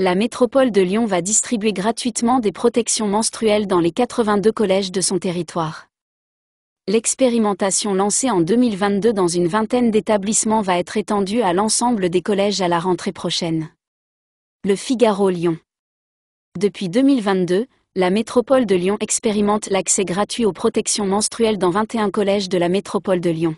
La métropole de Lyon va distribuer gratuitement des protections menstruelles dans les 82 collèges de son territoire. L'expérimentation lancée en 2022 dans une vingtaine d'établissements va être étendue à l'ensemble des collèges à la rentrée prochaine. Le Figaro Lyon. Depuis 2022, la métropole de Lyon expérimente l'accès gratuit aux protections menstruelles dans 21 collèges de la métropole de Lyon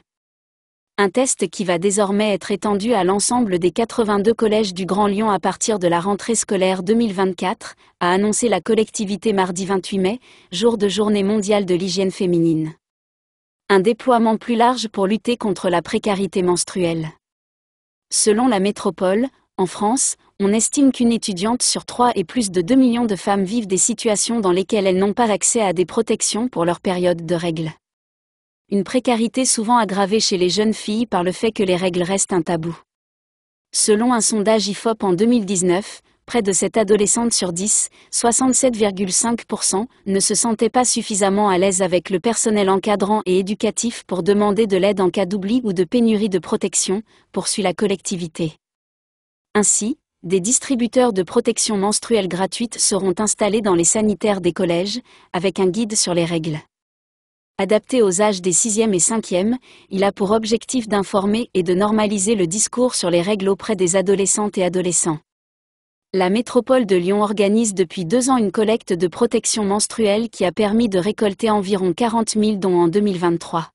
un test qui va désormais être étendu à l'ensemble des 82 collèges du Grand Lyon à partir de la rentrée scolaire 2024, a annoncé la collectivité mardi 28 mai, jour de journée mondiale de l'hygiène féminine. Un déploiement plus large pour lutter contre la précarité menstruelle. Selon la métropole, en France, on estime qu'une étudiante sur trois et plus de 2 millions de femmes vivent des situations dans lesquelles elles n'ont pas accès à des protections pour leur période de règles une précarité souvent aggravée chez les jeunes filles par le fait que les règles restent un tabou. Selon un sondage IFOP en 2019, près de 7 adolescentes sur 10, 67,5%, ne se sentaient pas suffisamment à l'aise avec le personnel encadrant et éducatif pour demander de l'aide en cas d'oubli ou de pénurie de protection, poursuit la collectivité. Ainsi, des distributeurs de protection menstruelle gratuite seront installés dans les sanitaires des collèges, avec un guide sur les règles. Adapté aux âges des 6e et 5e, il a pour objectif d'informer et de normaliser le discours sur les règles auprès des adolescentes et adolescents. La métropole de Lyon organise depuis deux ans une collecte de protection menstruelle qui a permis de récolter environ 40 000 dons en 2023.